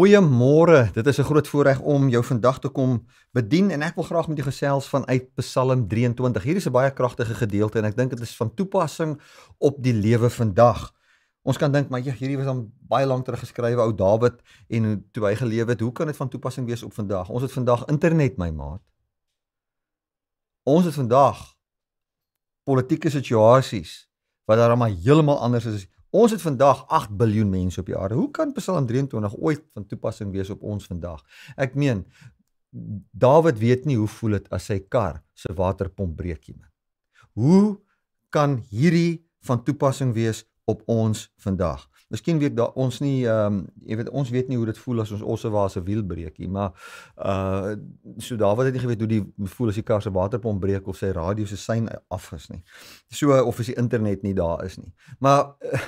Goeiemôre. Dit is 'n groot voorreg om jou vandag te kom bedien en ek wil graag met u gesels vanuit Psalm 23. Hier is 'n baie kragtige gedeelte en ek dink dit is van toepassing op die lewe vandag. Ons kan dink maar ja, hierdie was dan baie lank terug geskrywe ou Dawid en toe hy gelewe het. Hoe kan dit van toepassing wees op vandag? Ons het vandag internet, my maat. Ons het vandag politieke situasies wat daar maar heeltemal anders is Ons het vandag 8 miljard mense op die aarde. Hoe kan Psalm 23 ooit van toepassing wees op ons vandag? Ek meen David weet nie hoe voel dit as sy kar se waterpomp breekie nie. Hoe kan hierdie van toepassing wees op ons vandag. Miskien weet da ons nie ehm um, jy weet ons weet nie hoe dit voel as ons osse was 'n wiel breek nie, maar uh so daar wat het nie geweet hoe die voel as die kar se waterpomp breek of sy radio se sein af is nie. So of as die internet nie daar is nie. Maar uh,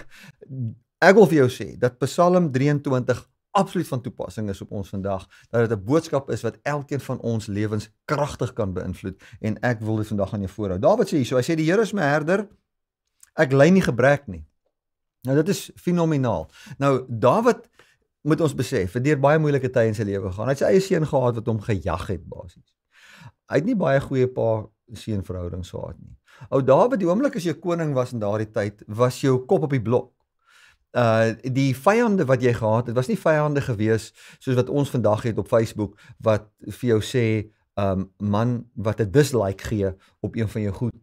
ek wil vir jou sê dat Psalm 23 absoluut van toepassing is op ons vandag dat dit 'n boodskap is wat elkeen van ons lewens kragtig kan beïnvloed en ek wil dit vandag aan jou voorhou. Dawid sê hier, so hy sê die Here is my herder. Ek ly nie gebrek nie. Nou dit is fenomenaal. Nou Dawid moet ons besef, het deur baie moeilike tye in sy lewe gegaan. Hy het sy eie seun gehad wat hom gejag het basies. Hy het nie baie goeie pa seun verhoudings gehad nie. Ou Dawid, die oomblik as jy koning was in daardie tyd, was jou kop op die blok. Uh die vyande wat jy gehad het, was nie vyande gewees soos wat ons vandag het op Facebook wat vir jou sê, um man wat 'n dislike gee op een van jou goed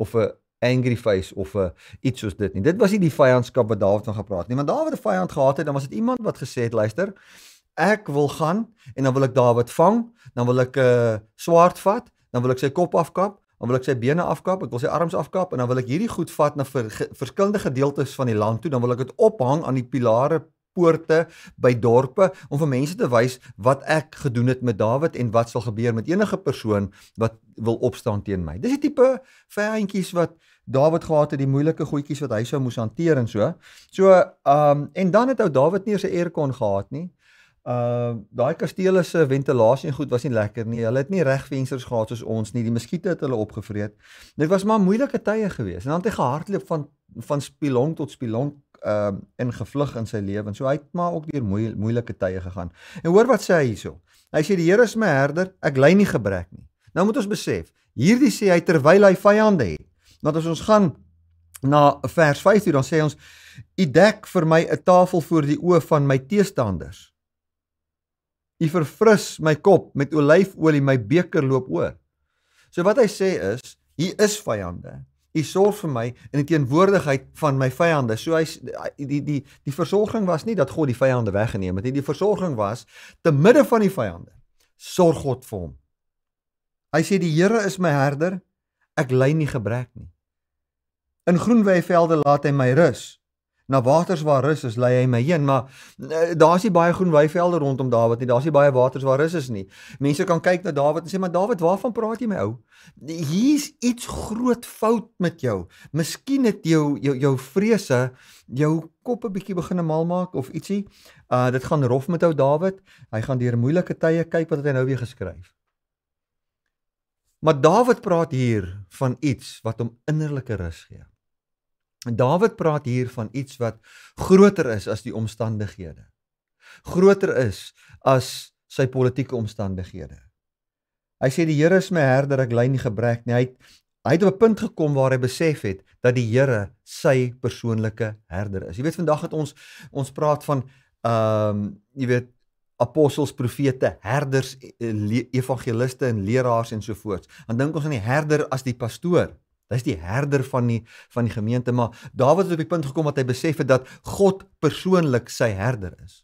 of 'n angry face of 'n uh, eh, iets soos dit nie. Dit was nie die vyandskap wat Dawid van gepraat nie, want Dawid het 'n vyand gehad het, dan was dit iemand wat gesê het, luister, ek wil gaan en dan wil ek Dawid vang, dan wil ek 'n uh, eh, swaard vat, dan wil ek sy kop afkap, dan wil ek sy bene afkap, ek wil sy arms afkap en dan wil ek hierdie goed vat na ver, ge, verskillende gedeeltes van die land toe, dan wil ek dit ophang aan die pilare poorte by dorpe om vir mense te wys wat ek gedoen het met Dawid en wat sal gebeur met enige persoon wat wil opstaan teen my. Dis die tipe vyandjies wat Dawid gehad het die moeilike goedjies wat hy sou moes hanteer en so. So, ehm um, en dan het ou Dawid nie sy aircon gehad nie. Ehm uh, daai kastele se ventilasie en goed was nie lekker nie. Hulle het nie reg vensters gehad soos ons nie. Die muskiete het hulle opgevreet. Dit was maar moeilike tye gewees. En dan het hy gehardloop van van spilong tot spilong ehm um, in gevlug in sy lewe. So hy het maar ook deur moeilike tye gegaan. En hoor wat sê hy hierso. Hy sê die Here is my herder, ek ly nie gebrek nie. Nou moet ons besef, hierdie sê hy terwyl hy vyande het. Want nou, as ons gaan na vers 5 toe dan sê ons u dek vir my 'n tafel voor die oë van my teestanders. U verfris my kop met olyfolie, my beker loop oor. So wat hy sê is, hier is vyande. U sorg vir my in die teenwoordigheid van my vyande. So hy die die die versorging was nie dat God die vyande weggeneem het nie. Die versorging was te midde van die vyande. Sorg God vir hom. Hy sê die Here is my herder, Ek ly nie gebrek nie. In groenwy velde laat hy my rus. Na waters waar rus is, lei hy my heen, maar eh, daar's nie baie groenwy velde rondom Dawid nie. Daar's nie baie waters waar rus is nie. Mense kan kyk na Dawid en sê, "Maar Dawid, waarvan praat jy my ou? Hier's iets groot fout met jou. Miskien het jou jou jou vrese jou kop 'n bietjie begin mal maak of ietsie. Uh dit gaan rof met ou Dawid. Hy gaan deur moeilike tye kyk wat hy nou weer geskryf het." Maar Dawid praat hier van iets wat hom innerlike rus gee. En Dawid praat hier van iets wat groter is as die omstandighede. Groter is as sy politieke omstandighede. Hy sê die Here is my herder, ek ly nie gebrek nie. Hy het, hy het op 'n punt gekom waar hy besef het dat die Here sy persoonlike herder is. Jy weet vandag het ons ons praat van ehm um, jy weet apostels, profete, herders, eh, evangeliste en leraars en so voort. Dan dink ons aan die herder as die pastoor. Dis die herder van die van die gemeente, maar Dawid het op die punt gekom dat hy besef het dat God persoonlik sy herder is.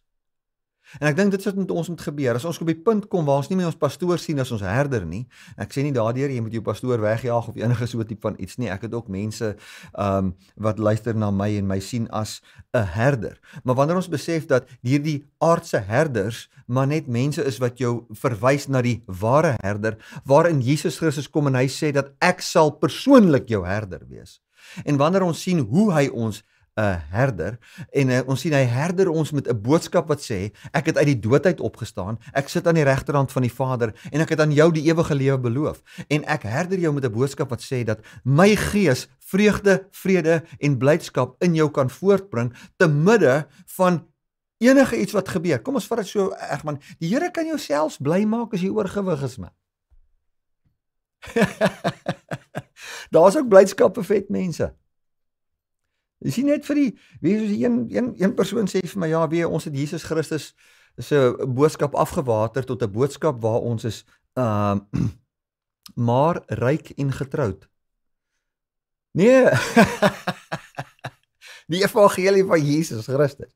En ek dink dit sou met ons moet gebeur. As ons op die punt kom waar ons nie meer ons pastoor sien as ons herder nie. Ek sê nie daardeur jy moet jou pastoor wegjaag of enige so tipe van iets nie. Ek het ook mense ehm um, wat luister na my en my sien as 'n herder. Maar wanneer ons besef dat hierdie aardse herders maar net mense is wat jou verwys na die ware herder waarin Jesus Christus kom en hy sê dat ek sal persoonlik jou herder wees. En wanneer ons sien hoe hy ons 'n herder en uh, ons sien hy herder ons met 'n boodskap wat sê ek het uit die doodheid opgestaan, ek sit aan die regterhand van die Vader en ek het aan jou die ewige lewe beloof en ek herder jou met 'n boodskap wat sê dat my gees vreugde, vrede en blydskap in jou kan voortbring te midde van enige iets wat gebeur. Kom ons vat dit so erg man, die Here kan jou selfs bly maak as jy oorgewig is man. Daar's ook blydskap vir vet mense. Is nie net vir die wie soos die een een een persoon sê vir my ja, wie ons het Jesus Christus se boodskap afgewater tot 'n boodskap waar ons is ehm uh, maar ryk en getroud. Nee. Die evangelie van Jesus Christus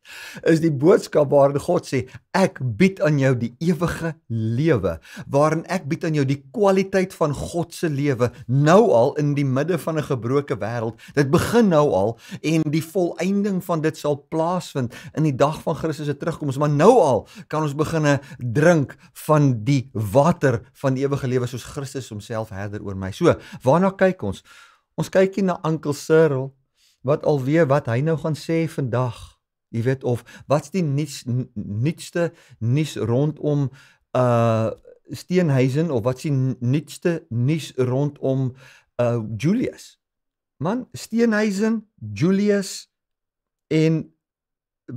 is die boodskap waarin God sê ek bied aan jou die ewige lewe, waarin ek bied aan jou die kwaliteit van God se lewe nou al in die midde van 'n gebroke wêreld. Dit begin nou al en die volëinding van dit sal plaasvind in die dag van Christus se terugkoms, maar nou al kan ons begine drink van die water van die ewige lewe soos Christus homself herder oor my. So, waarna kyk ons? Ons kykie na Ankel Cyril wat al weet wat hy nou gaan sê vandag. Jy weet of wat's die nuuts nuutste nuus rondom uh Steenhuisen of wat's die nuutste nuus rondom uh Julius. Man, Steenhuisen, Julius en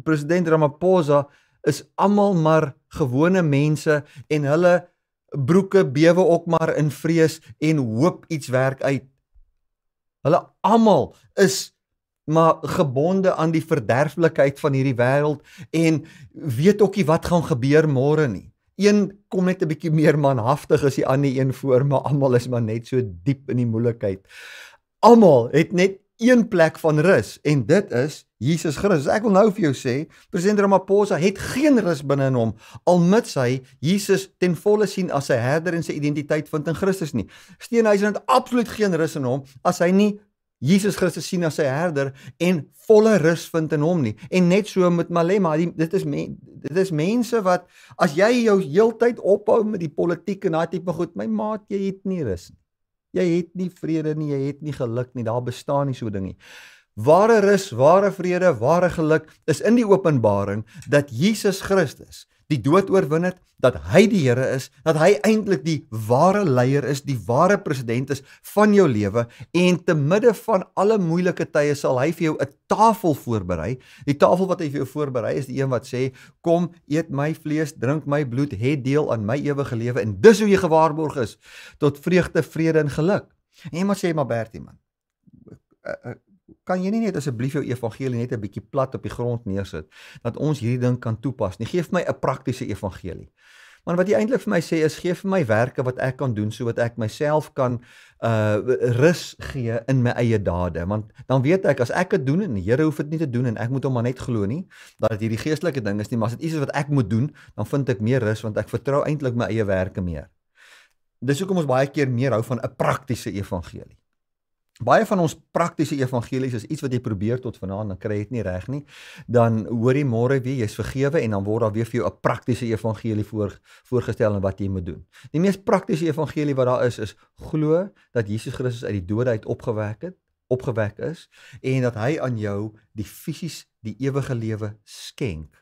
president Ramaphosa is almal maar gewone mense en hulle broeke bewe ook maar in vrees en hoop iets werk uit. Hulle almal is maar gebonde aan die verderflikheid van hierdie wêreld en weet ookie wat gaan gebeur môre nie. Een kom net 'n bietjie meer manhaftig as die ander een voor, maar almal is maar net so diep in die moeilikheid. Almal het net een plek van rus en dit is Jesus Christus. Ek wil nou vir jou sê, President Ramaphosa het geen rus binne in hom almits hy Jesus ten volle sien as sy herder en sy identiteit vind in Christus nie. Steenhuisen het absoluut geen rus in hom as hy nie Jesus Christus sien as sy herder en volle rus vind in hom nie. En net so met Malema, die, dit is men, dit is mense wat as jy jou heeltyd ophou met die politiek en daai tipe goed, my maat, jy het nie rus nie. Jy het nie vrede nie, jy het nie geluk nie. Daar bestaan nie so ding nie. Ware rus, ware vrede, ware geluk is in die openbaring dat Jesus Christus die dood oorwin het, dat hy die Here is, dat hy eintlik die ware leier is, die ware president is van jou lewe en te midde van alle moeilike tye sal hy vir jou 'n tafel voorberei. Die tafel wat hy vir jou voorberei is die een wat sê: "Kom, eet my vlees, drink my bloed, hê deel aan my ewige lewe en dis hoe jy gewaarborg is tot vreugde, vrede en geluk." En jy moet sê maar Bertie man kan jy nie net asseblief jou evangelie net 'n bietjie plat op die grond neersit dat ons hierdie ding kan toepas nie. Geef my 'n praktiese evangelie. Maar wat jy eintlik vir my sê is gee vir my werke wat ek kan doen sodat ek myself kan uh rus gee in my eie dade want dan weet ek as ek dit doen en die Here hoef dit nie te doen en ek moet hom maar net glo nie dat dit hierdie geestelike ding is nie maar as dit iets is wat ek moet doen dan vind ek meer rus want ek vertrou eintlik my eie werke meer. Dis hoekom ons baie keer meer hou van 'n praktiese evangelie baie van ons praktiese evangelies is iets wat jy probeer tot vanaand dan kry jy dit nie reg nie. Dan hoor jy môre weer jy's vergewe en dan word daar weer vir jou 'n praktiese evangelie voor voorgestel en wat jy moet doen. Die mees praktiese evangelie wat daar is is glo dat Jesus Christus uit die dode uit opgewek het, opgewek is en dat hy aan jou die fisies die ewige lewe skenk.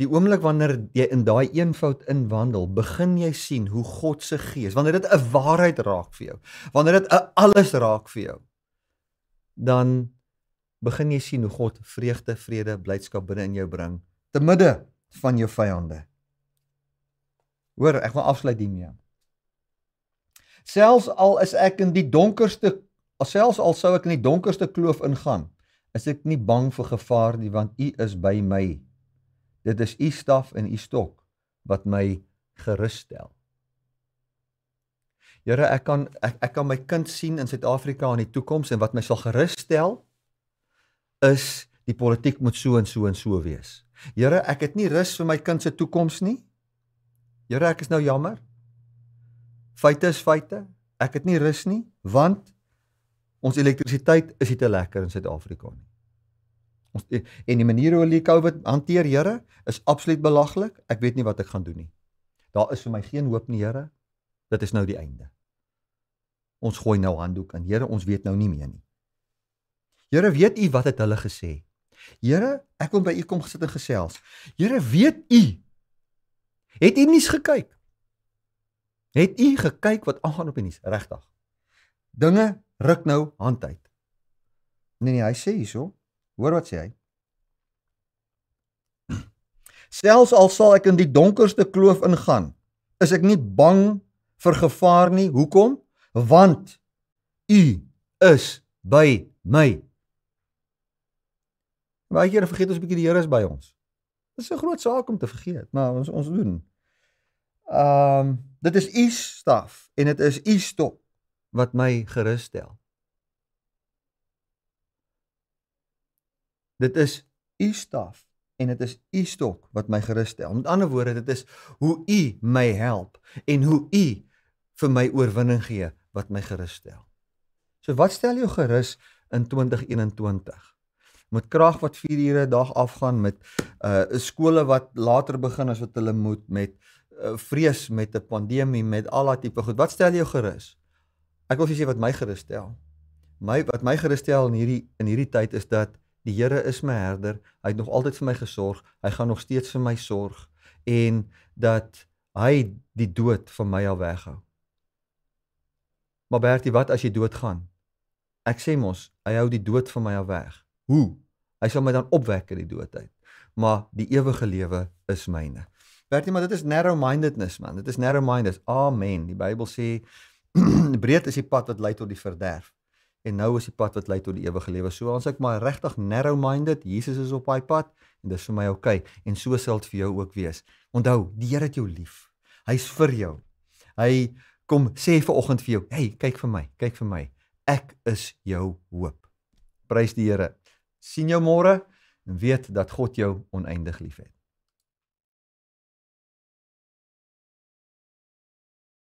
Die oomblik wanneer jy in daai eenvoud inwandel, begin jy sien hoe God se gees, wanneer dit 'n waarheid raak vir jou, wanneer dit 'n alles raak vir jou, dan begin jy sien hoe God vreugde, vrede, blydskap binne in jou bring te midde van jou vyande. Hoor, ek wil afsluit hiermee. Selfs al is ek in die donkerste, selfs al sou ek in die donkerste kloof ingaan, is ek nie bang vir gevaar nie want U is by my, Dit is u staf en u stok wat my gerus stel. Here, ek kan ek, ek kan my kind sien in Suid-Afrika in die toekoms en wat my sal gerus stel is die politiek moet so en so en so wees. Here, ek het nie rus vir my kind se toekoms nie. Here, ek is nou jammer. Feite is feite. Ek het nie rus nie want ons elektrisiteit is nie te lekker in Suid-Afrika nie. Ons eh, en die manier hoe hulle die COVID hanteer, Here, is absoluut belaglik. Ek weet nie wat ek gaan doen nie. Daar is vir my geen hoop nie, Here. Dit is nou die einde. Ons gooi nou handdoek en Here, ons weet nou nie meer nie. Here, weet U wat het hulle gesê? Here, ek kom by U kom gesit en gesels. Here, weet U? Het U nie gekyk? Het U gekyk wat aangaan op die nuus regtig? Dinge ruk nou hand uit. Nee nee, hy sê hierso, Hoor wat sê hy? Selfs al sal ek in die donkerste kloof ingaan, is ek nie bang vir gevaar nie. Hoekom? Want U is by my. Baie kere vergeet ons 'n bietjie die Here is by ons. Dit is 'n groot saak om te vergeet, maar ons ons doen. Ehm um, dit is U staf en dit is U stok wat my gerus stel. Dit is u staf en dit is u stok wat my gerus stel. Met ander woorde, dit is hoe u my help en hoe u vir my oorwinning gee wat my gerus stel. So wat stel jou gerus in 2021? Met krag wat 4 ure 'n dag afgaan met 'n uh, skole wat later begin as wat hulle moet met uh, vrees met 'n pandemie met al daai tipe goed. Wat stel jou gerus? Ek wil vir julle sê wat my gerus stel. My wat my gerus stel in hierdie in hierdie tyd is dat Die Here is my herder. Hy het nog altyd vir my gesorg. Hy gaan nog steeds vir my sorg en dat hy die dood van my al weghou. Maar Bertie, wat as jy doodgaan? Ek sê mos, hy hou die dood van my al weg. Hoe? Hy sal my dan opwek uit die dood uit. Maar die ewige lewe is myne. Bertie, maar dit is narrow-mindedness man. Dit is narrow-minded. Amen. Die Bybel sê breed is die pad wat lei tot die verderf en nou is die pad wat lei tot die ewige lewe. So as ek maar regtig narrow minded, Jesus is op daai pad en dit is vir my oukei okay. en so sal dit vir jou ook wees. Onthou, die Here het jou lief. Hy's vir jou. Hy kom sê vir oggend vir jou, "Hey, kyk vir my, kyk vir my. Ek is jou hoop." Prys die Here. sien jou môre en weet dat God jou oneindig liefhet.